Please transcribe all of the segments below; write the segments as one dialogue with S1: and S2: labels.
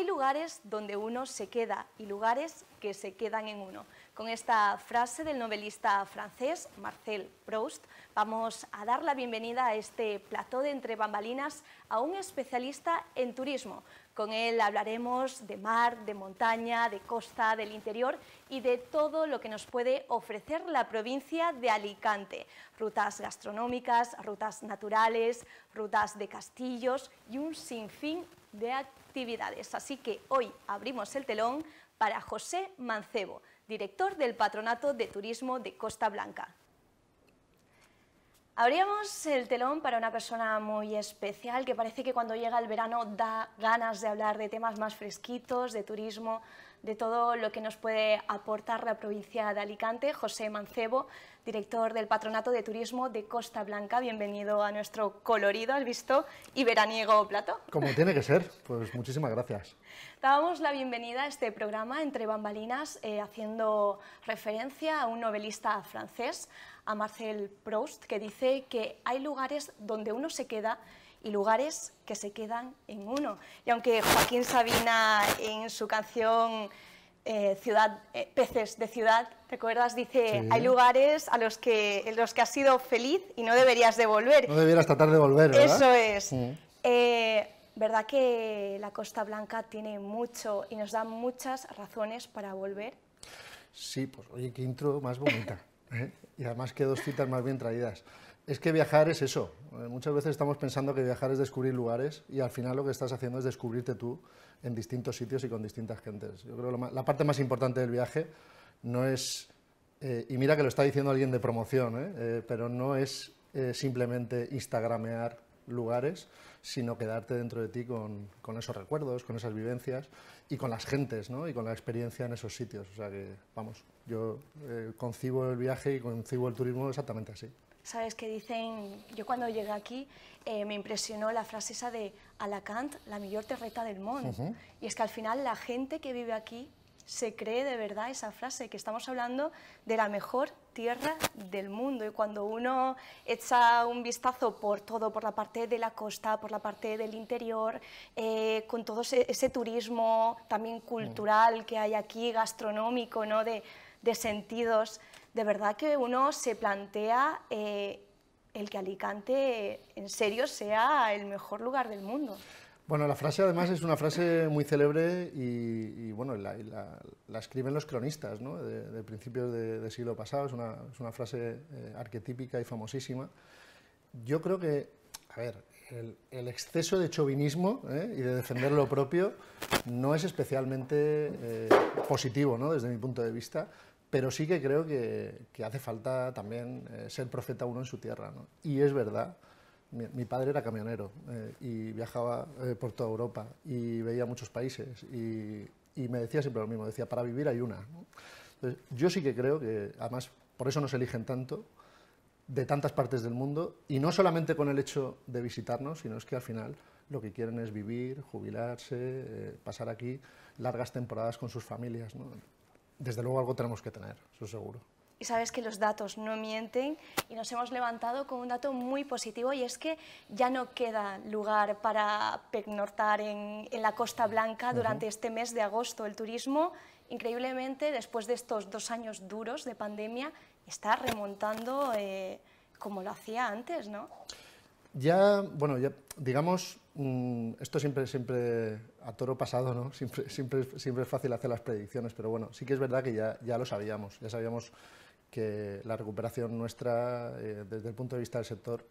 S1: hay lugares donde uno se queda y lugares que se quedan en uno. Con esta frase del novelista francés Marcel Proust, vamos a dar la bienvenida a este plató de entre bambalinas a un especialista en turismo. Con él hablaremos de mar, de montaña, de costa, del interior y de todo lo que nos puede ofrecer la provincia de Alicante. Rutas gastronómicas, rutas naturales, rutas de castillos y un sinfín de actividades Así que hoy abrimos el telón para José Mancebo, director del Patronato de Turismo de Costa Blanca. Abríamos el telón para una persona muy especial que parece que cuando llega el verano da ganas de hablar de temas más fresquitos, de turismo, de todo lo que nos puede aportar la provincia de Alicante, José Mancebo, director del Patronato de Turismo de Costa Blanca. Bienvenido a nuestro colorido, al visto, y veraniego plato.
S2: Como tiene que ser, pues muchísimas gracias.
S1: Dábamos la bienvenida a este programa entre bambalinas, eh, haciendo referencia a un novelista francés, a Marcel Proust, que dice que hay lugares donde uno se queda y lugares que se quedan en uno. Y aunque Joaquín Sabina en su canción eh, ciudad, eh, Peces de Ciudad, ¿te acuerdas? Dice, hay lugares a los que, en los que has sido feliz y no deberías de volver. No deberías
S2: tratar de volver, ¿verdad? Eso es.
S1: Eh, ¿Verdad que la Costa Blanca tiene mucho y nos da muchas razones para volver?
S2: Sí, pues oye, qué intro más bonita. Y además que dos citas más bien traídas. Es que viajar es eso. Eh, muchas veces estamos pensando que viajar es descubrir lugares y al final lo que estás haciendo es descubrirte tú en distintos sitios y con distintas gentes. Yo creo que la parte más importante del viaje no es, eh, y mira que lo está diciendo alguien de promoción, eh, pero no es simplemente instagramear lugares, sino quedarte dentro de ti con, esos recuerdos, con esas vivencias y con las gentes ¿no? y con la experiencia en esos sitios. O sea que, vamos, yo concibo el viaje y concibo el turismo exactamente así.
S1: ¿Sabes? Que dicen, yo cuando llegué aquí eh, me impresionó la frase esa de Alacant, la mejor terreta del mundo. Y es que al final la gente que vive aquí se cree de verdad esa frase, que estamos hablando de la mejor tierra del mundo. Y cuando uno echa un vistazo por todo, por la parte de la costa, por la parte del interior, eh, con todo ese, turismo también mm. cultural que hay aquí, gastronómico, ¿no? de, de sentidos, de verdad que uno se plantea eh, el que Alicante en serio sea el mejor lugar del mundo.
S2: Bueno, la frase además es una frase muy célebre y, bueno, la, escriben los cronistas ¿no? de, principios del siglo pasado, es una, frase eh, arquetípica y famosísima. Yo creo que, a ver, el, exceso de chauvinismo ¿eh? y de defender lo propio no es especialmente positivo ¿no? desde mi punto de vista pero sí que creo que, hace falta también eh, ser profeta uno en su tierra. ¿no? Y es verdad, mi, padre era camionero eh, y viajaba eh, por toda Europa y veía muchos países y, me decía siempre lo mismo, decía, para vivir hay una. yo sí que creo que, además, por eso nos eligen tanto de tantas partes del mundo y no solamente con el hecho de visitarnos, sino es que al final lo que quieren es vivir, jubilarse, pasar aquí largas temporadas con sus familias. ¿no? desde luego algo tenemos que tener, eso seguro.
S1: Y sabes que los datos no mienten y nos hemos levantado con un dato muy positivo y es que ya no queda lugar para pecnortar en, la Costa Blanca durante este mes de agosto. El turismo, increíblemente, después de estos dos años duros de pandemia, está remontando eh, como lo hacía antes, ¿no?
S2: Ya, bueno, ya, digamos, mm, esto siempre, siempre a toro pasado, ¿no? Siempre, siempre, siempre es fácil hacer las predicciones, pero bueno, sí que es verdad que ya, ya lo sabíamos, ya sabíamos que la recuperación nuestra, eh, desde el punto de vista del sector,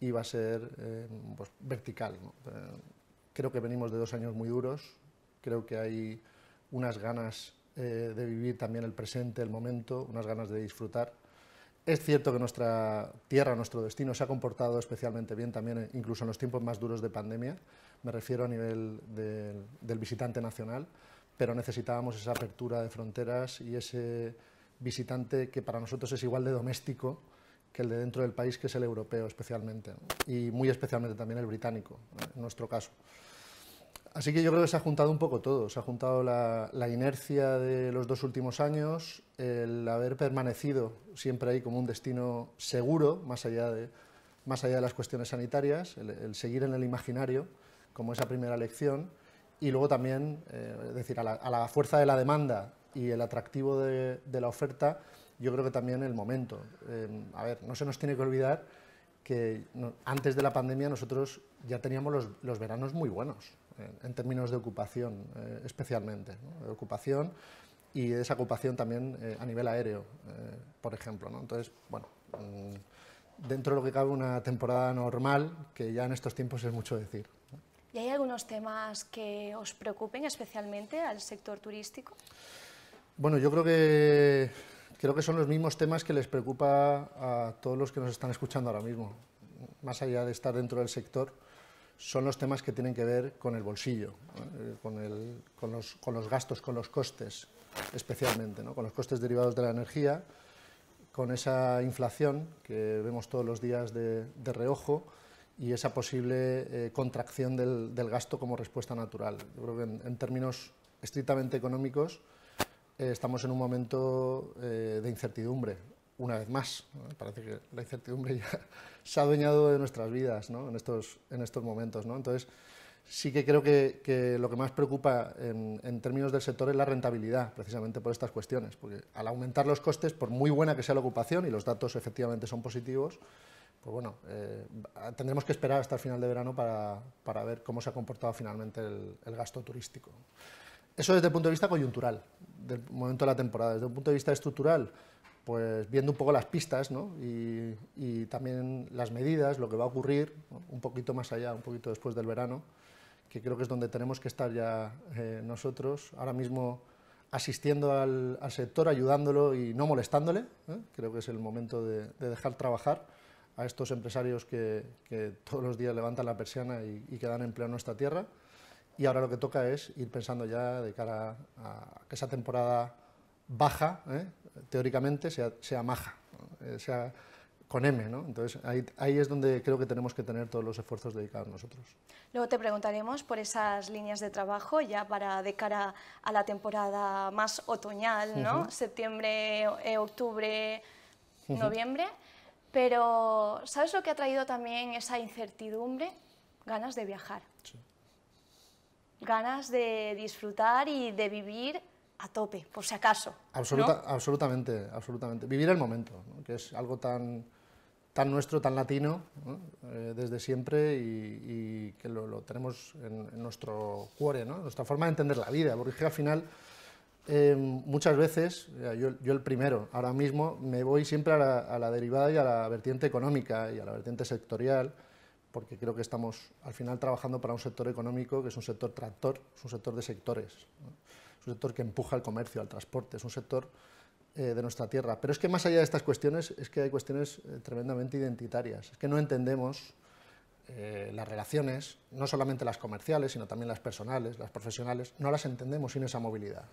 S2: iba a ser eh, pues, vertical. Eh, creo que venimos de dos años muy duros, creo que hay unas ganas de vivir también el presente, el momento, unas ganas de disfrutar es cierto que nuestra tierra, nuestro destino, se ha comportado especialmente bien también, eh, incluso en los tiempos más duros de pandemia, me refiero a nivel del visitante nacional, pero necesitábamos esa apertura de fronteras y ese visitante que para nosotros es igual de doméstico que el de dentro del país, que es el europeo especialmente, y muy especialmente también el británico, en nuestro caso. Así que yo creo que se ha juntado un poco todo. Se ha juntado la, inercia de los dos últimos años, el haber permanecido siempre ahí como un destino seguro, más allá de, más allá de las cuestiones sanitarias, el, seguir en el imaginario como esa primera lección y luego también, eh, es decir, a la, fuerza de la demanda y el atractivo de, la oferta, yo creo que también el momento. Eh, a ver, no se nos tiene que olvidar que antes de la pandemia nosotros ya teníamos los, veranos muy buenos, en, términos de ocupación eh, especialmente, de ocupación y de esa ocupación también eh, a nivel aéreo, eh, por ejemplo. ¿no? Entonces, bueno, mm, dentro de lo que cabe una temporada normal, que ya en estos tiempos es mucho decir.
S1: ¿Y hay algunos temas que os preocupen especialmente al sector turístico?
S2: Bueno, yo creo que creo que son los mismos temas que les preocupa a todos los que nos están escuchando ahora mismo. Más allá de estar dentro del sector, son los temas que tienen que ver con el bolsillo, eh, con, con, los, gastos, con los costes, especialmente, con los costes derivados de la energía, con esa inflación que vemos todos los días de, reojo y esa posible eh, contracción del, gasto como respuesta natural. Yo creo que en términos estrictamente económicos, eh, estamos en un momento eh, de incertidumbre, una vez más. Parece que la incertidumbre ya se ha adueñado de nuestras vidas ¿no? en, estos, en estos momentos. ¿no? Entonces, sí que creo que, que lo que más preocupa en, términos del sector es la rentabilidad, precisamente por estas cuestiones, porque al aumentar los costes, por muy buena que sea la ocupación, y los datos efectivamente son positivos, pues bueno, eh, tendremos que esperar hasta el final de verano para, para ver cómo se ha comportado finalmente el, el gasto turístico. Eso desde el punto de vista coyuntural, del momento de la temporada. Desde un punto de vista estructural, pues viendo un poco las pistas ¿no? y, también las medidas, lo que va a ocurrir un poquito más allá, un poquito después del verano, que creo que es donde tenemos que estar ya eh, nosotros, ahora mismo asistiendo al, sector, ayudándolo y no molestándole. ¿eh? Creo que es el momento de, dejar trabajar a estos empresarios que, todos los días levantan la persiana y, y que dan empleo nuestra tierra. Y ahora lo que toca es ir pensando ya de cara a que esa temporada baja, ¿eh? teóricamente, sea, sea maja, eh, sea con M. ¿no? Entonces ahí, ahí, es donde creo que tenemos que tener todos los esfuerzos dedicados nosotros.
S1: Luego te preguntaremos por esas líneas de trabajo ya para de cara a la temporada más otoñal, ¿no? septiembre, e, octubre, noviembre. Pero ¿sabes lo que ha traído también esa incertidumbre? Ganas de viajar. Sí ganas de disfrutar y de vivir a tope, por si acaso.
S2: Absolutamente, absolutamente. Vivir el momento, que es algo tan, tan nuestro, tan latino, eh, desde siempre y, que lo, tenemos en, nuestro cuore, nuestra forma de entender la vida, porque al final... Eh, muchas veces, yo, el primero, ahora mismo me voy siempre a la, a la, derivada y a la vertiente económica y a la vertiente sectorial, porque creo que estamos al final trabajando para un sector económico que es un sector tractor, es un sector de sectores, es un sector que empuja al comercio, al transporte, es un sector eh, de nuestra tierra. Pero es que más allá de estas cuestiones, es que hay cuestiones eh, tremendamente identitarias, es que no entendemos eh, las relaciones, no solamente las comerciales, sino también las personales, las profesionales, no las entendemos sin esa movilidad.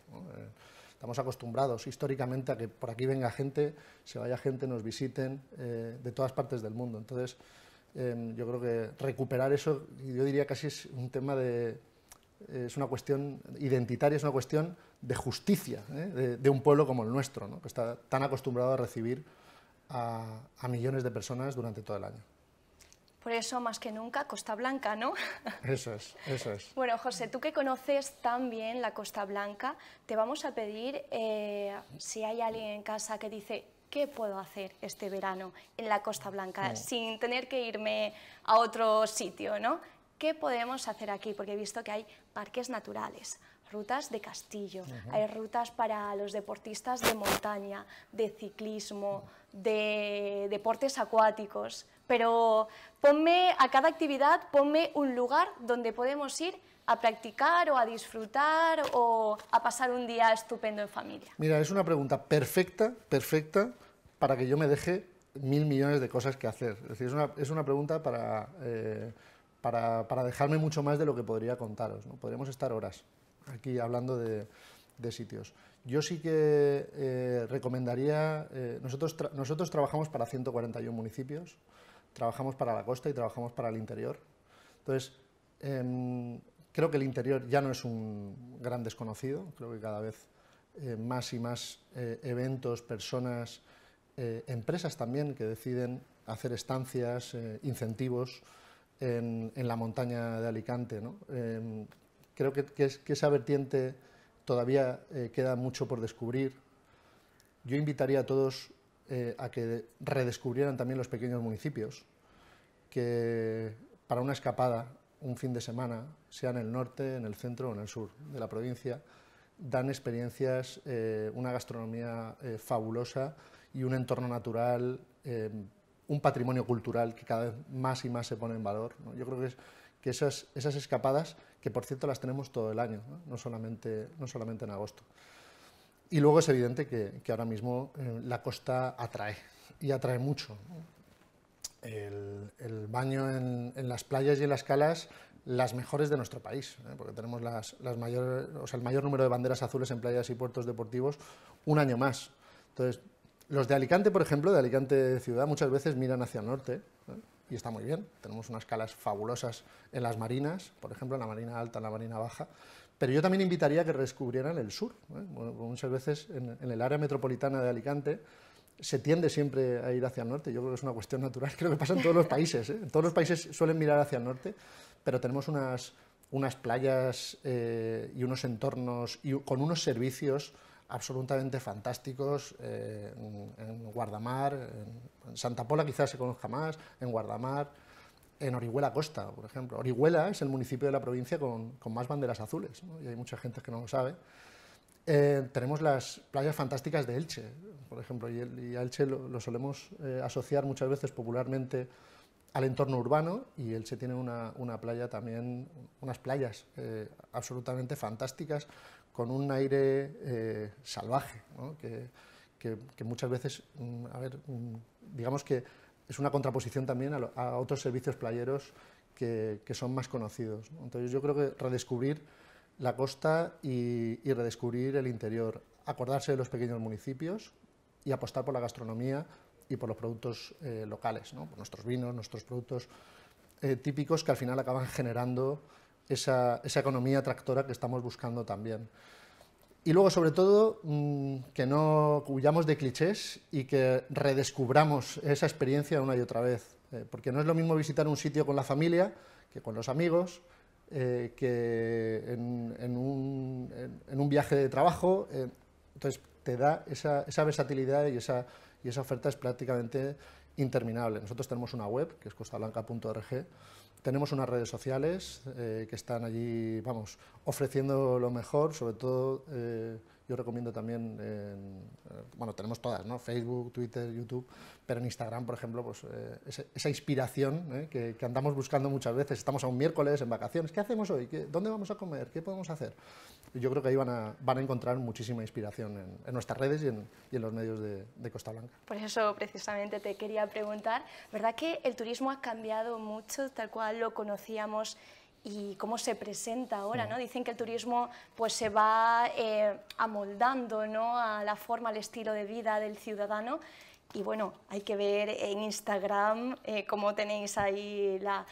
S2: estamos acostumbrados históricamente a que por aquí venga gente, se vaya gente, nos visiten de todas partes del mundo. Entonces, Em, yo creo que recuperar eso, yo diría casi es un tema de, es una cuestión identitaria, es una cuestión de justicia ¿eh? de, un pueblo como el nuestro, que está tan acostumbrado a recibir a, millones de personas durante todo el año.
S1: Por eso, más que nunca, Costa Blanca, ¿no?
S2: Eso es, eso es.
S1: Bueno, José, tú que conoces tan bien la Costa Blanca, te vamos a pedir, eh, si hay alguien en casa que dice, ¿qué puedo hacer este verano en la Costa Blanca sin tener que irme a otro sitio? ¿no? ¿Qué podemos hacer aquí? Porque he visto que hay parques naturales, rutas de castillo, hay rutas para los deportistas de montaña, de ciclismo, de deportes acuáticos, pero ponme a cada actividad, ponme un lugar donde podemos ir a practicar o a disfrutar o a pasar un día estupendo en familia.
S2: Mira, es una pregunta perfecta, perfecta para que yo me deje mil millones de cosas que hacer. Es una, pregunta eh, para, para, dejarme mucho más de lo que podría contaros. ¿no? Podríamos estar horas aquí hablando de, sitios. Yo sí que eh, recomendaría, eh, nosotros, nosotros trabajamos para 141 municipios, trabajamos para la costa y trabajamos para el interior. Entonces, em, Creo que el interior ya no es un gran desconocido, creo que cada vez eh, más y más eh, eventos, personas, eh, empresas también que deciden hacer estancias, incentivos en, la montaña de Alicante. ¿no? Em, creo que, es, que, esa vertiente todavía queda mucho por descubrir. Yo invitaría a todos a que redescubrieran también los pequeños municipios, que para una escapada un fin de semana, sea en el norte, en el centro o en el sur de la provincia, dan experiencias, eh, una gastronomía eh, fabulosa y un entorno natural, eh, un patrimonio cultural que cada vez más y más se pone en valor. Yo creo que, es, que esas, esas, escapadas, que por cierto las tenemos todo el año, no, solamente, no solamente en agosto. Y luego es evidente que, ahora mismo la costa atrae y atrae mucho el, baño en, las playas y en las calas las mejores de nuestro país, ¿eh? porque tenemos las, el mayor número de banderas azules en playas y puertos deportivos un año más. Entonces, los de Alicante, por ejemplo, de Alicante ciudad, muchas veces miran hacia el norte ¿eh? y está muy bien. Tenemos unas calas fabulosas en las marinas, por ejemplo, en la marina alta, en la marina baja, pero yo también invitaría a que redescubrieran el sur. ¿eh? Muchas veces en, el área metropolitana de Alicante se tiende siempre a ir hacia el norte. Yo creo que es una cuestión natural, creo que pasa en todos los países. ¿eh? En todos los países suelen mirar hacia el norte, pero tenemos unas, playas eh, y unos entornos con unos servicios absolutamente fantásticos eh, en, Guardamar, en, Santa Pola quizás se conozca más, en Guardamar, en Orihuela Costa, por ejemplo. Orihuela es el municipio de la provincia con, más banderas azules, y hay mucha gente que no lo sabe. Eh, tenemos las playas fantásticas de Elche, por ejemplo, y, a Elche lo, solemos eh, asociar muchas veces popularmente al entorno urbano y Elche tiene una, una playa también, unas playas eh, absolutamente fantásticas con un aire salvaje, que, que, muchas veces, mm, a ver, mm, digamos que es una contraposición también a, a otros servicios playeros que, que, son más conocidos. Entonces yo creo que redescubrir la costa y, redescubrir el interior, acordarse de los pequeños municipios y apostar por la gastronomía y por los productos eh, locales, por nuestros vinos, nuestros productos eh, típicos que al final acaban generando esa, economía tractora que estamos buscando también. Y luego, sobre todo, mm, que no huyamos de clichés y que redescubramos esa experiencia una y otra vez, eh, porque no es lo mismo visitar un sitio con la familia que con los amigos, eh, que en, un, viaje de trabajo. Eh, entonces, te da esa, versatilidad y esa, y esa oferta es prácticamente interminable. Nosotros tenemos una web, que es costablanca.org, tenemos unas redes sociales eh, que están allí, vamos, ofreciendo lo mejor, sobre todo yo recomiendo también, eh, bueno, tenemos todas, ¿no? Facebook, Twitter, YouTube, pero en Instagram, por ejemplo, pues eh, esa, inspiración ¿eh? que, andamos buscando muchas veces. Estamos a un miércoles en vacaciones, ¿qué hacemos hoy? ¿Dónde vamos a comer? ¿Qué podemos hacer? Yo creo que ahí van a, van a encontrar muchísima inspiración en, nuestras redes y en, los medios de, de Costa Blanca.
S1: Por eso precisamente te quería preguntar, ¿verdad que el turismo ha cambiado mucho, tal cual lo conocíamos? y cómo se presenta ahora, ¿no? Dicen que el turismo pues se va eh, amoldando, ¿no? A la forma, al estilo de vida del ciudadano y bueno, hay que ver en Instagram eh, cómo tenéis ahí la,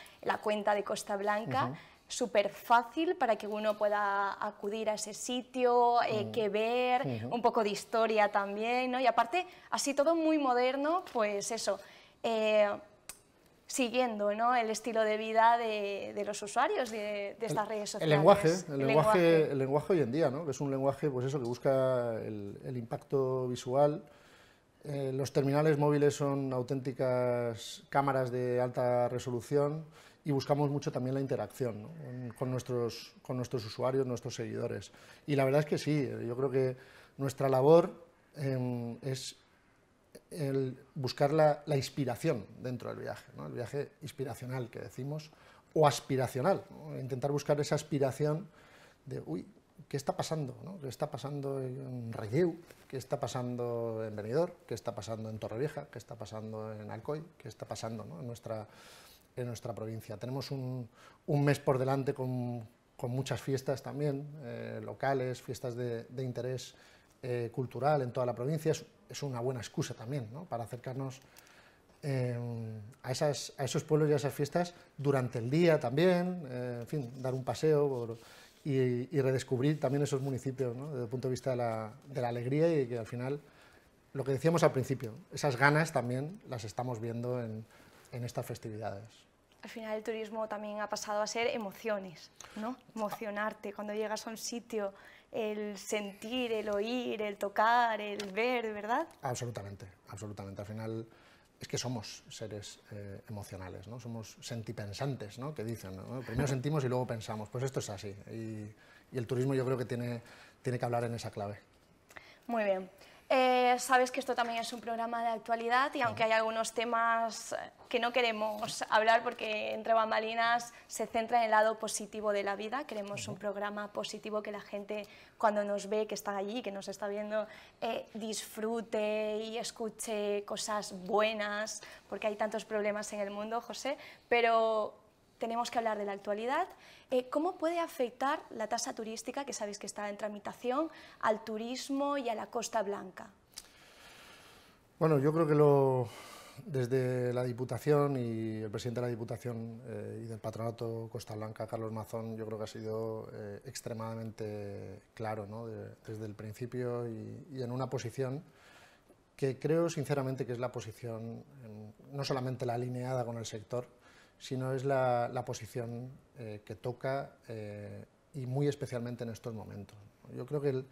S1: cuenta de Costa Blanca. Súper fácil para que uno pueda acudir a ese sitio, eh, mm. que ver, un poco de historia también, ¿no? Y aparte, así todo muy moderno, pues eso, eh, siguiendo ¿no? el estilo de vida de, los usuarios de, estas redes sociales. El lenguaje, el, lenguaje,
S2: el lenguaje hoy en día, ¿no? que es un lenguaje pues eso, que busca el, impacto visual. Eh, los terminales móviles son auténticas cámaras de alta resolución y buscamos mucho también la interacción con, nuestros, con nuestros usuarios, nuestros seguidores. Y la verdad es que sí, yo creo que nuestra labor em, es el buscar la, inspiración dentro del viaje, el viaje inspiracional que decimos, o aspiracional, intentar buscar esa aspiración de, uy, ¿qué está pasando? ¿Qué está pasando en Relleu? ¿Qué está pasando en Benidorm? ¿Qué está pasando en Torrevieja? ¿Qué está pasando en Alcoy? ¿Qué está pasando en, nuestra, en nuestra provincia? Tenemos un, mes por delante con, muchas fiestas también, eh, locales, fiestas de, interés eh, cultural en toda la provincia es una buena excusa también para acercarnos eh, a, a, esos pueblos y a esas fiestas durante el día también, eh, dar un paseo y, redescubrir también esos municipios ¿no? desde el punto de vista de la, alegría y que al final, lo que decíamos al principio, esas ganas también las estamos viendo en, en estas festividades.
S1: Al final el turismo también ha pasado a ser emociones, ¿no? Emocionarte cuando llegas a un sitio, el sentir, el oír, el tocar, el ver, ¿verdad?
S2: Absolutamente, absolutamente. Al final es que somos seres eh, emocionales, ¿no? Somos sentipensantes, ¿no? Que dicen, Primero sentimos y luego pensamos. Pues esto es así. Y, el turismo yo creo que tiene, tiene que hablar en esa clave.
S1: Muy bien. Eh, sabes que esto también es un programa de actualidad y aunque hay algunos temas eh, que no queremos hablar porque entre bambalinas se centra en el lado positivo de la vida, queremos un programa positivo que la gente cuando nos ve, que está allí, que nos está viendo, eh, disfrute y escuche cosas buenas, porque hay tantos problemas en el mundo, José, pero tenemos que hablar de la actualidad. Eh, ¿Cómo puede afectar la tasa turística, que sabéis que está en tramitación, al turismo y a la Costa Blanca?
S2: Bueno, yo creo que lo, desde la Diputación y el presidente de la Diputación eh, y del Patronato Costa Blanca, Carlos Mazón, yo creo que ha sido eh, extremadamente claro desde el principio y, en una posición que creo sinceramente que es la posición no solamente la alineada con el sector, sino es la, posición eh, que toca eh, y muy especialmente en estos momentos. Yo creo que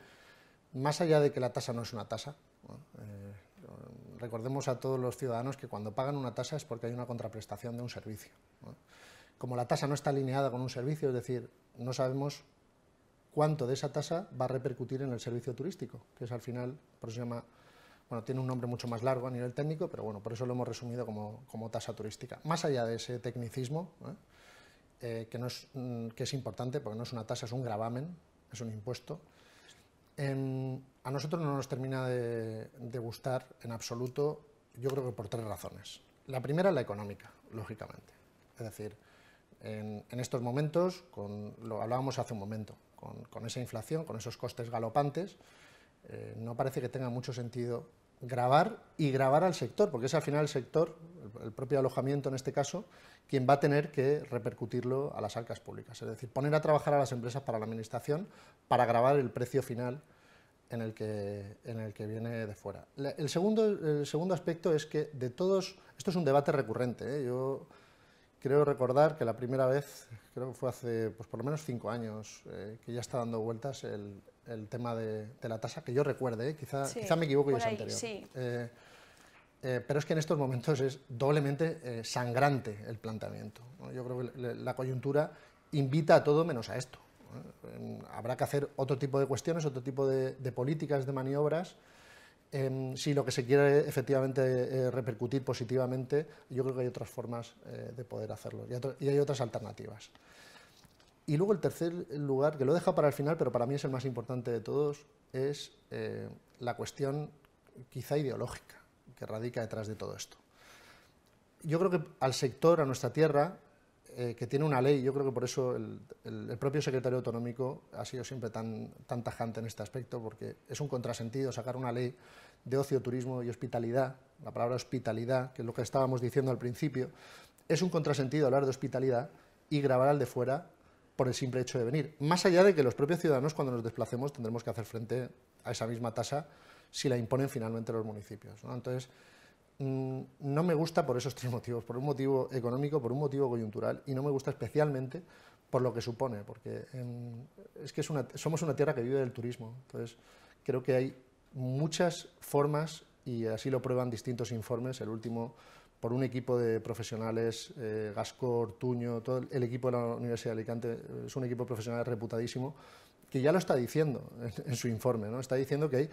S2: más allá de que la tasa no es una tasa, eh, recordemos a todos los ciudadanos que cuando pagan una tasa es porque hay una contraprestación de un servicio. Como la tasa no está alineada con un servicio, es decir, no sabemos cuánto de esa tasa va a repercutir en el servicio turístico, que es al final, por eso se llama bueno, tiene un nombre mucho más largo a nivel técnico, pero bueno, por eso lo hemos resumido como, tasa turística. Más allá de ese tecnicismo, ¿eh? Eh, mm, que, es, importante porque no es una tasa, es un gravamen, es un impuesto, em, a nosotros no nos termina de, gustar en absoluto, yo creo que por tres razones. La primera, la económica, lógicamente. Es decir, en, estos momentos, con, lo hablábamos hace un momento, con, esa inflación, con esos costes galopantes, eh, no parece que tenga mucho sentido grabar y grabar al sector, porque es al final el sector, el propio alojamiento en este caso, quien va a tener que repercutirlo a las arcas públicas. Es decir, poner a trabajar a las empresas para la administración para grabar el precio final en el que, en el que viene de fuera. El segundo, el segundo aspecto es que de todos, esto es un debate recurrente, ¿eh? yo creo recordar que la primera vez, creo que fue hace pues, por lo menos cinco años, eh, que ya está dando vueltas el, el tema de, la tasa, que yo recuerde, ¿eh? quizá, me equivoco y es anterior. Eh, eh, pero es que en estos momentos es doblemente sangrante el planteamiento. Yo creo que la coyuntura invita a todo menos a esto. Habrá que hacer otro tipo de cuestiones, otro tipo de, políticas, de maniobras. Em, si lo que se quiere efectivamente repercutir positivamente, yo creo que hay otras formas de poder hacerlo y hay otras alternativas. Y luego el tercer lugar, que lo deja para el final, pero para mí es el más importante de todos, es eh, la cuestión quizá ideológica que radica detrás de todo esto. Yo creo que al sector, a nuestra tierra, eh, que tiene una ley, yo creo que por eso el, propio secretario autonómico ha sido siempre tan, tan, tajante en este aspecto, porque es un contrasentido sacar una ley de ocio, turismo y hospitalidad, la palabra hospitalidad, que es lo que estábamos diciendo al principio, es un contrasentido hablar de hospitalidad y grabar al de fuera por el simple hecho de venir. Más allá de que los propios ciudadanos cuando nos desplacemos tendremos que hacer frente a esa misma tasa si la imponen finalmente los municipios. ¿no? Entonces, mm, no me gusta por esos tres motivos, por un motivo económico, por un motivo coyuntural y no me gusta especialmente por lo que supone, porque em, es que somos una tierra que vive del turismo. Entonces, creo que hay muchas formas y así lo prueban distintos informes, el último por un equipo de profesionales, eh, Gasco, Ortuño, todo el equipo de la Universidad de Alicante eh, es un equipo profesional reputadísimo, que ya lo está diciendo en, su informe, ¿no? está diciendo que hay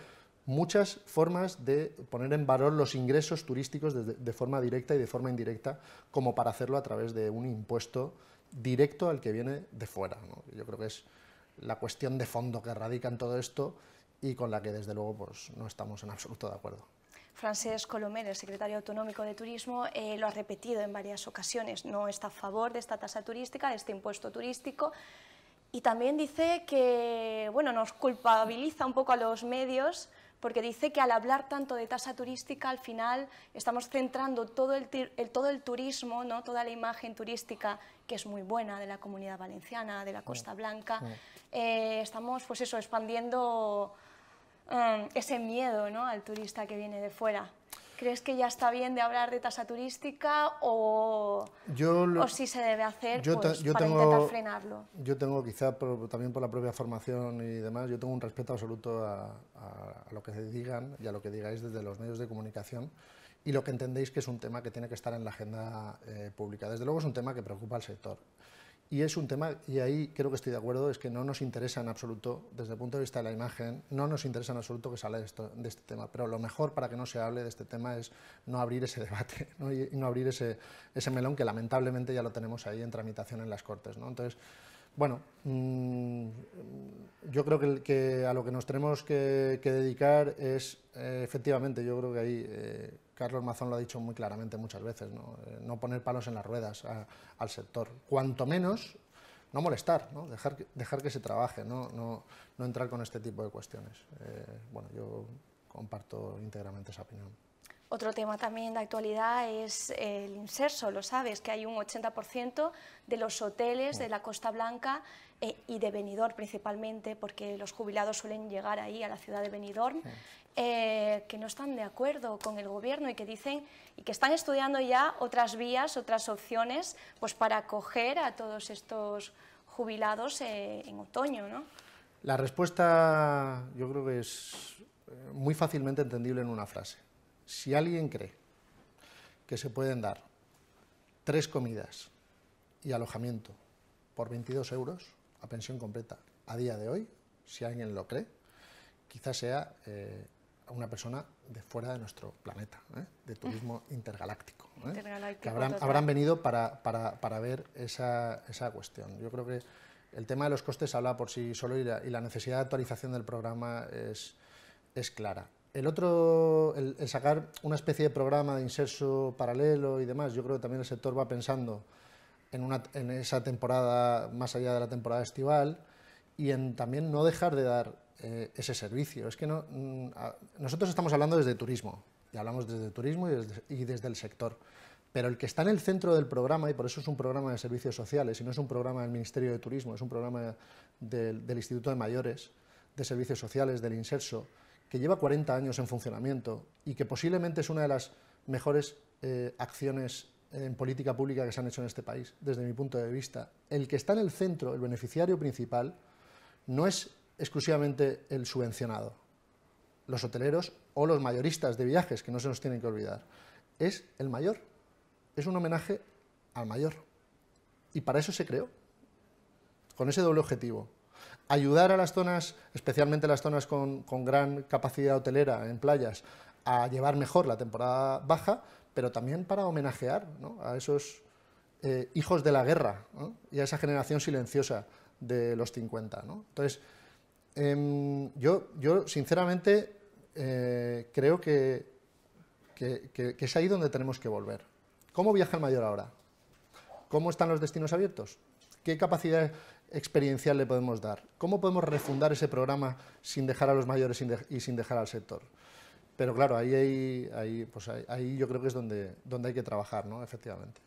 S2: muchas formas de poner en valor los ingresos turísticos de, forma directa y de forma indirecta, como para hacerlo a través de un impuesto directo al que viene de fuera. Yo creo que es la cuestión de fondo que radica en todo esto y con la que desde luego pues, no estamos en absoluto de acuerdo.
S1: Francesc Colomer, el secretario autonómico de Turismo, eh, lo ha repetido en varias ocasiones, no está a favor de esta tasa turística, de este impuesto turístico, y también dice que, bueno, nos culpabiliza un poco a los medios, porque dice que al hablar tanto de tasa turística, al final estamos centrando todo el, todo el turismo, ¿no? toda la imagen turística, que es muy buena, de la comunidad valenciana, de la Costa Blanca, eh, estamos, pues eso, expandiendo Em, ese miedo al turista que viene de fuera. ¿Crees que ya está bien de hablar de tasa turística o, si se debe hacer yo pues, para intentar frenarlo?
S2: Yo tengo, quizá también por la propia formación y demás, yo tengo un respeto absoluto a, lo que digan y a lo que digáis desde los medios de comunicación y lo que entendéis que es un tema que tiene que estar en la agenda eh, pública. Desde luego es un tema que preocupa al sector. Y es un tema, y ahí creo que estoy de acuerdo, es que no nos interesa en absoluto, desde el punto de vista de la imagen, no nos interesa en absoluto que se hable de, este tema. Pero lo mejor para que no se hable de este tema es no abrir ese debate ¿no? y no abrir ese, ese melón que lamentablemente ya lo tenemos ahí en tramitación en las Cortes. Entonces, bueno, mm, yo creo que, a lo que nos tenemos que, dedicar es, eh, efectivamente, yo creo que ahí... Eh, Carlos Mazón lo ha dicho muy claramente muchas veces, no, eh, poner palos en las ruedas al sector. Cuanto menos, no molestar, Dejar, que se trabaje, no, entrar con este tipo de cuestiones. Eh, bueno, yo comparto íntegramente esa opinión.
S1: Otro tema también de actualidad es el inserso, lo sabes, que hay un 80% de los hoteles de la Costa Blanca eh, y de Benidorm principalmente, porque los jubilados suelen llegar ahí a la ciudad de Benidorm, eh, que no están de acuerdo con el gobierno y que dicen y que están estudiando ya otras vías, otras opciones, pues para acoger a todos estos jubilados eh, en otoño,
S2: La respuesta yo creo que es muy fácilmente entendible en una frase si alguien cree que se pueden dar tres comidas y alojamiento por 22 euros a pensión completa a día de hoy, si alguien lo cree, quizás sea eh, una persona de fuera de nuestro planeta, ¿eh? de turismo ¿eh? intergaláctico. que habrán, venido para, ver esa, cuestión. Yo creo que el tema de los costes habla por sí solo y la, y la necesidad de actualización del programa es clara el otro, el, sacar una especie de programa de inserso paralelo y demás, yo creo que también el sector va pensando en, esa temporada, más allá de la temporada estival, y en también no dejar de dar eh, ese servicio. Es que mm, nosotros estamos hablando desde turismo, y hablamos desde turismo y desde, el sector, pero el que está en el centro del programa, y por eso es un programa de servicios sociales, y no es un programa del Ministerio de Turismo, es un programa del Instituto de Mayores, de Servicios Sociales, del INSERSO, que lleva 40 años en funcionamiento y que posiblemente es una de las mejores eh, acciones en política pública que se han hecho en este país, desde mi punto de vista. El que está en el centro, el beneficiario principal, no es exclusivamente el subvencionado, los hoteleros o los mayoristas de viajes, que no se nos tienen que olvidar. Es el mayor. Es un homenaje al mayor. Y para eso se creó, con ese doble objetivo, ayudar a las zonas, especialmente las zonas con, gran capacidad hotelera en playas, a llevar mejor la temporada baja, pero también para homenajear a esos eh, hijos de la guerra y a esa generación silenciosa de los 50. Entonces, em, yo, sinceramente eh, creo que, que es ahí donde tenemos que volver. ¿Cómo viaja el mayor ahora? ¿Cómo están los destinos abiertos? ¿Qué capacidad experiencial le podemos dar? ¿Cómo podemos refundar ese programa sin dejar a los mayores y sin dejar al sector? Pero claro, ahí, ahí, pues ahí, yo creo que es donde, donde hay que trabajar, ¿no? efectivamente.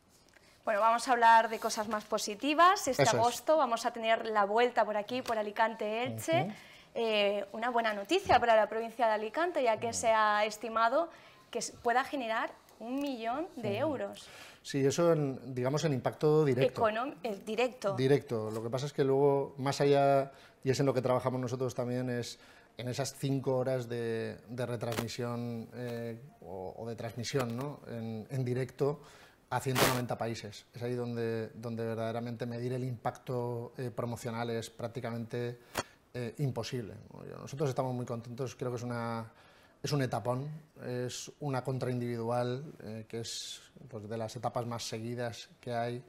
S2: Bueno,
S1: vamos a hablar de cosas más positivas. Este agosto vamos a tener la vuelta por aquí, por Alicante Elche. Eh, una buena noticia para la provincia de Alicante, ya que se ha estimado que pueda generar un millón de euros.
S2: Sí, eso en, digamos en impacto directo.
S1: el directo.
S2: Directo. Lo que pasa es que luego, más allá, y es en lo que trabajamos nosotros también, es en esas cinco horas de, retransmisión eh, o, de transmisión ¿no? en, directo a 190 países. Es ahí donde, donde verdaderamente medir el impacto eh, promocional es prácticamente eh, imposible. Nosotros estamos muy contentos, creo que es una es un etapón, es una contraindividual, individual, eh, que es de las etapas más seguidas que hay.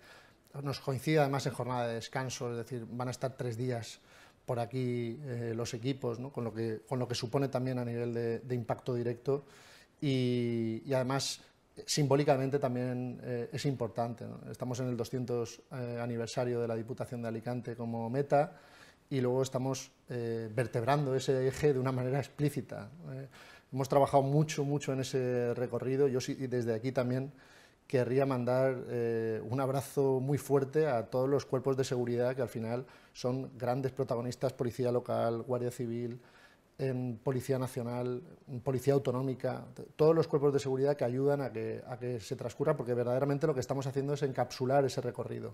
S2: Nos coincide además en jornada de descanso, es decir, van a estar tres días por aquí eh, los equipos, con, lo que, con lo que supone también a nivel de, impacto directo y, además simbólicamente también eh, es importante. Estamos en el 200 aniversario de la Diputación de Alicante como meta y luego estamos vertebrando ese eje de una manera explícita. Hemos trabajado mucho, mucho en ese recorrido. Yo desde aquí también querría mandar eh, un abrazo muy fuerte a todos los cuerpos de seguridad que al final son grandes protagonistas, Policía Local, Guardia Civil, Policía Nacional, Policía Autonómica, todos los cuerpos de seguridad que ayudan a que, se transcurra, porque verdaderamente lo que estamos haciendo es encapsular ese recorrido.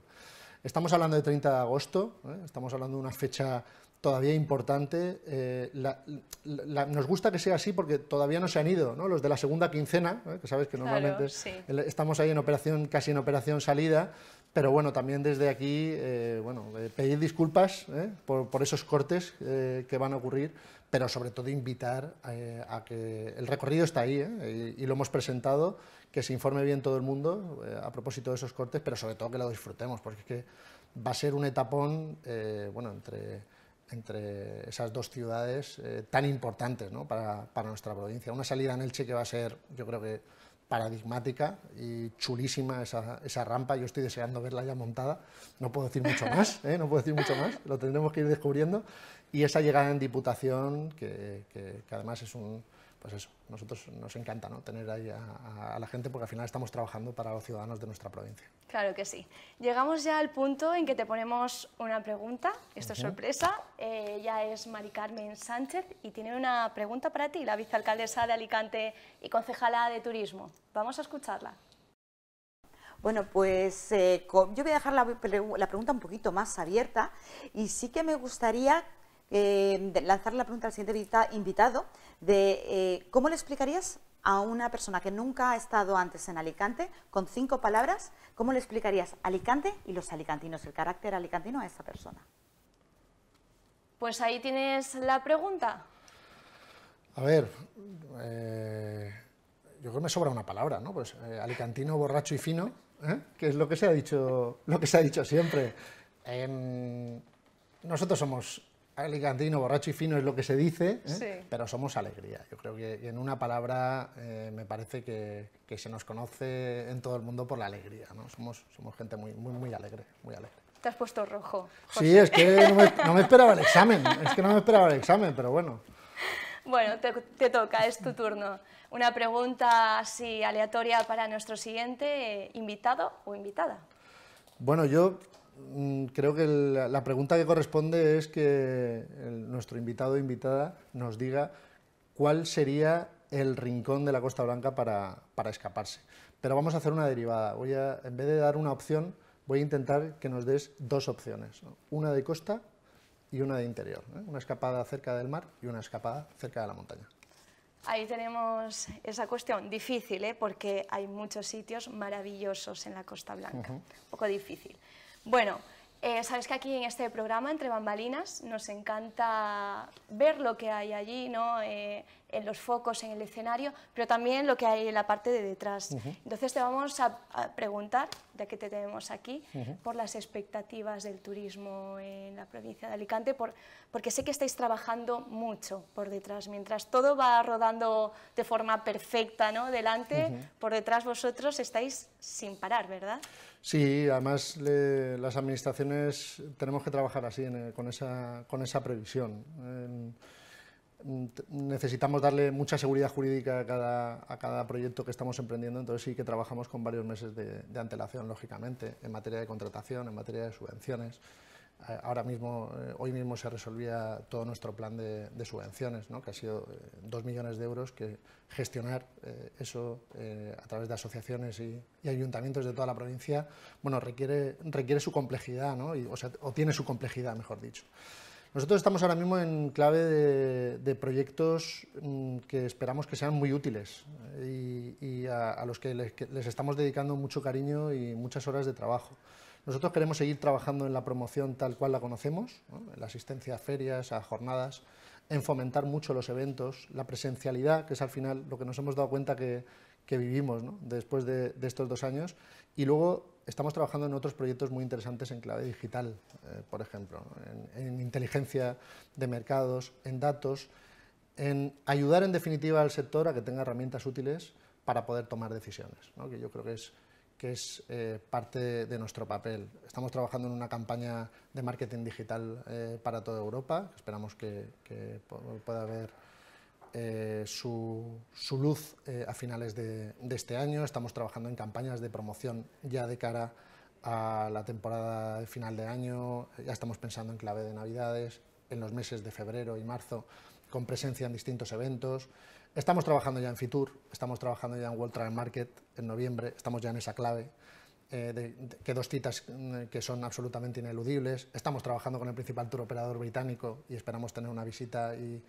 S2: Estamos hablando de 30 de agosto, ¿eh? estamos hablando de una fecha todavía importante. Eh, nos gusta que sea así porque todavía no se han ido, ¿no? los de la segunda quincena, ¿eh? que sabes que normalmente estamos ahí en operación, casi en operación salida, pero bueno, también desde aquí eh, bueno, pedir disculpas por, esos cortes que van a ocurrir, pero sobre todo invitar a, que el recorrido está ahí y, lo hemos presentado, que se informe bien todo el mundo a propósito de esos cortes, pero sobre todo que lo disfrutemos, porque es que va a ser un etapón, bueno, entre entre esas dos ciudades eh, tan importantes para, nuestra provincia. Una salida en Elche que va a ser, yo creo que paradigmática y chulísima esa, esa rampa, yo estoy deseando verla ya montada, no puedo decir mucho más, ¿eh? no puedo decir mucho más, lo tendremos que ir descubriendo, y esa llegada en Diputación, que, que además es un, pues eso, nosotros nos encanta tener ahí a, la gente porque al final estamos trabajando para los ciudadanos de nuestra provincia.
S1: Claro que sí. Llegamos ya al punto en que te ponemos una pregunta, esto es sorpresa, eh, Ella es Mari Carmen Sánchez y tiene una pregunta para ti, la vicealcaldesa de Alicante y concejala de Turismo. Vamos a escucharla. Bueno, pues eh, yo voy a dejar la pregunta un poquito más abierta y sí que me gustaría eh, lanzar la pregunta al siguiente invitado de eh, cómo le explicarías a una persona que nunca ha estado antes en Alicante, con cinco palabras, ¿cómo le explicarías Alicante y los alicantinos, el carácter alicantino a esa persona? Pues ahí tienes la pregunta.
S2: A ver, eh, yo creo que me sobra una palabra, ¿no? Pues eh, alicantino, borracho y fino, que es lo que se ha dicho, lo que se ha dicho siempre. Em, nosotros somos alicantino, borracho y fino es lo que se dice, ¿eh? pero somos alegría. Yo creo que en una palabra eh, me parece que, se nos conoce en todo el mundo por la alegría. ¿no? Somos, gente muy, muy, muy alegre,
S1: Te has puesto rojo. Sí, es que no me, esperaba
S2: el examen, es que no me esperaba el examen, pero bueno.
S1: Bueno, te, toca, es tu turno. Una pregunta así aleatoria para nuestro siguiente eh, invitado o invitada.
S2: Bueno, yo Mm, creo que la pregunta que corresponde es que nuestro invitado o invitada nos diga cuál sería el rincón de la Costa Blanca para, para, escaparse. Pero vamos a hacer una derivada. Voy a, en vez de dar una opción, voy a intentar que nos des dos opciones. Una de costa y una de interior. ¿eh? Una escapada cerca del mar y una escapada cerca de la montaña.
S1: Ahí tenemos esa cuestión difícil, ¿eh? porque hay muchos sitios maravillosos en la Costa Blanca, un poco difícil. Bueno, eh, sabes que aquí en este programa, entre bambalinas, nos encanta ver lo que hay allí, ¿no? Eh, en los focos, en el escenario, pero también lo que hay en la parte de detrás. Entonces te vamos a, preguntar, ya qué te tenemos aquí, por las expectativas del turismo en la provincia de Alicante, porque sé que estáis trabajando mucho por detrás, mientras todo va rodando de forma perfecta, ¿no? Delante, por detrás vosotros estáis sin parar, ¿verdad?
S2: Sí, además las administraciones tenemos que trabajar así, eh, con, esa, con esa previsión. necesitamos darle mucha seguridad jurídica a cada, a cada, proyecto que estamos emprendiendo, entonces sí que trabajamos con varios meses de, antelación, lógicamente, en materia de contratación, en materia de subvenciones ahora mismo, eh, hoy mismo se resolvía todo nuestro plan de, subvenciones, que ha sido eh, dos millones de euros que gestionar eh, eso a través de asociaciones y, ayuntamientos de toda la provincia, bueno, requiere, requiere su complejidad, o, tiene su complejidad, mejor dicho. Nosotros estamos ahora mismo en clave de, proyectos mm, que esperamos que sean muy útiles y, a, los que les estamos dedicando mucho cariño y muchas horas de trabajo. Nosotros queremos seguir trabajando en la promoción tal cual la conocemos, en la asistencia a ferias, a jornadas, en fomentar mucho los eventos, la presencialidad, que es al final lo que nos hemos dado cuenta que, vivimos después de, estos dos años. Y luego estamos trabajando en otros proyectos muy interesantes en clave digital, eh, por ejemplo, en, inteligencia de mercados, en datos, en ayudar en definitiva al sector a que tenga herramientas útiles para poder tomar decisiones, que yo creo que es que es eh, parte de nuestro papel. Estamos trabajando en una campaña de marketing digital eh, para toda Europa, esperamos que, pueda ver eh, su, luz a finales de, de, este año. Estamos trabajando en campañas de promoción ya de cara a la temporada de final de año, ya estamos pensando en clave de Navidades, en los meses de febrero y marzo, con presencia en distintos eventos. Estamos trabajando ya en Fitur, estamos trabajando ya en World Travel Market en noviembre, estamos ya en esa clave. Eh, de, que dos citas mm, que son absolutamente ineludibles. Estamos trabajando con el principal tour operador británico y esperamos tener una visita y,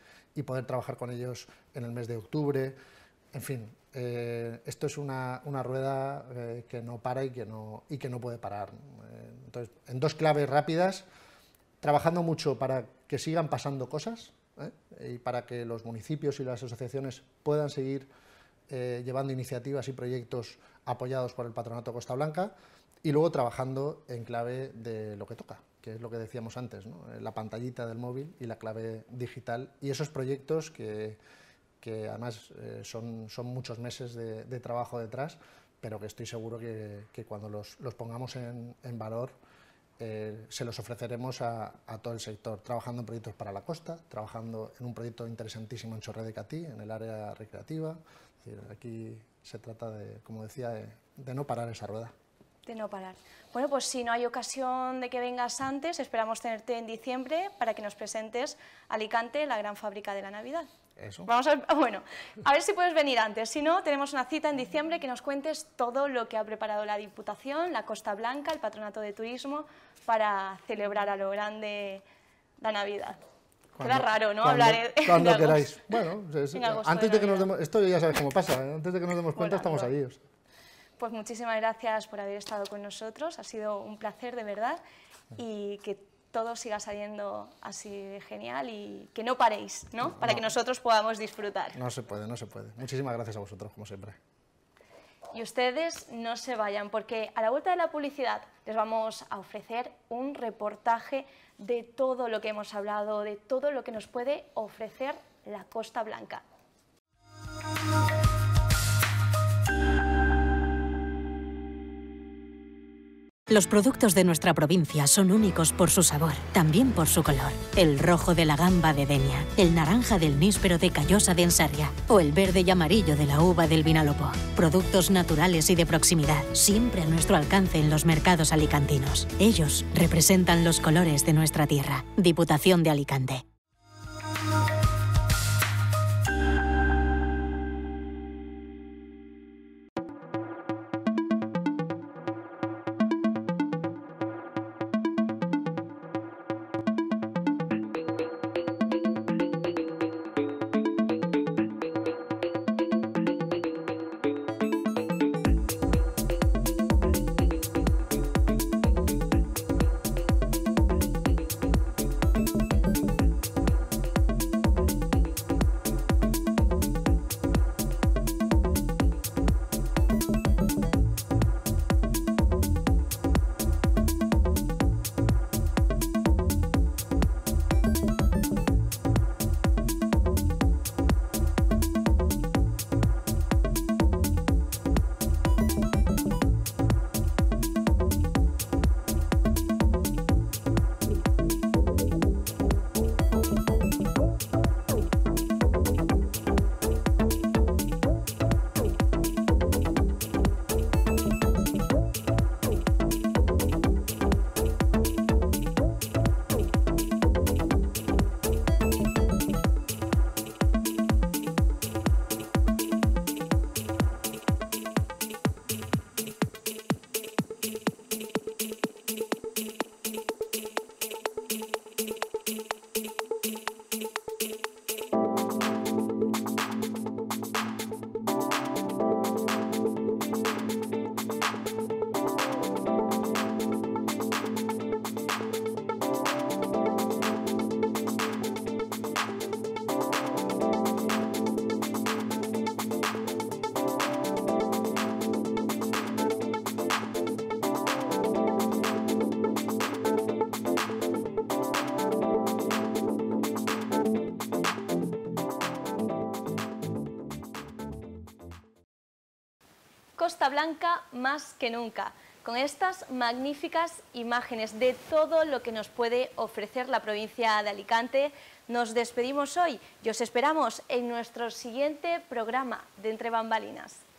S2: poder trabajar con ellos en el mes de octubre. En fin, eh, esto es una, rueda eh, que no para y que no, y que no puede parar. entonces, en dos claves rápidas, trabajando mucho para que sigan pasando cosas, ¿eh? y para que los municipios y las asociaciones puedan seguir eh, llevando iniciativas y proyectos apoyados por el Patronato Costa Blanca y luego trabajando en clave de lo que toca, que es lo que decíamos antes, la pantallita del móvil y la clave digital y esos proyectos que, además eh, son, muchos meses de, trabajo detrás, pero que estoy seguro que, cuando los, pongamos en valor, eh, se los ofreceremos a, todo el sector, trabajando en proyectos para la costa, trabajando en un proyecto interesantísimo en Chorre de Catí, en el área recreativa. aquí se trata de, como decía, de no parar esa rueda.
S1: De no parar. Bueno, pues si no hay ocasión de que vengas antes, esperamos tenerte en diciembre para que nos presentes Alicante, la gran fábrica de la Navidad. Vamos a, bueno, a ver si puedes venir antes. Si no, tenemos una cita en diciembre que nos cuentes todo lo que ha preparado la Diputación, la Costa Blanca, el Patronato de Turismo, para celebrar a lo grande la Navidad. Cuando, Queda raro, ¿no? Hablaré Hablar de, cuando queráis. Bueno, antes de, que
S2: nos demos, esto ya sabes cómo pasa. ¿eh? Antes de que nos demos cuenta, estamos adiós.
S1: Pues muchísimas gracias por haber estado con nosotros. Ha sido un placer, de verdad, y que todo siga saliendo así genial y que no paréis, ¿no? Para que nosotros podamos disfrutar.
S2: No se puede, no se puede. Muchísimas gracias a vosotros, como siempre.
S1: Y ustedes no se vayan, porque a la vuelta de la publicidad les vamos a ofrecer un reportaje de todo lo que hemos hablado, de todo lo que nos puede ofrecer la Costa Blanca. Los productos de nuestra provincia son únicos por su sabor, también por su color. El rojo de la gamba de Denia, el naranja del níspero de Callosa de Ensarria o el verde y amarillo de la uva del Vinalopó. Productos naturales y de proximidad, siempre a nuestro alcance en los mercados alicantinos. Ellos representan los colores de nuestra tierra. Diputación de Alicante. blanca más que nunca, con estas magníficas imágenes de todo lo que nos puede ofrecer la provincia de Alicante. Nos despedimos hoy y os esperamos en nuestro siguiente programa de Entre Bambalinas.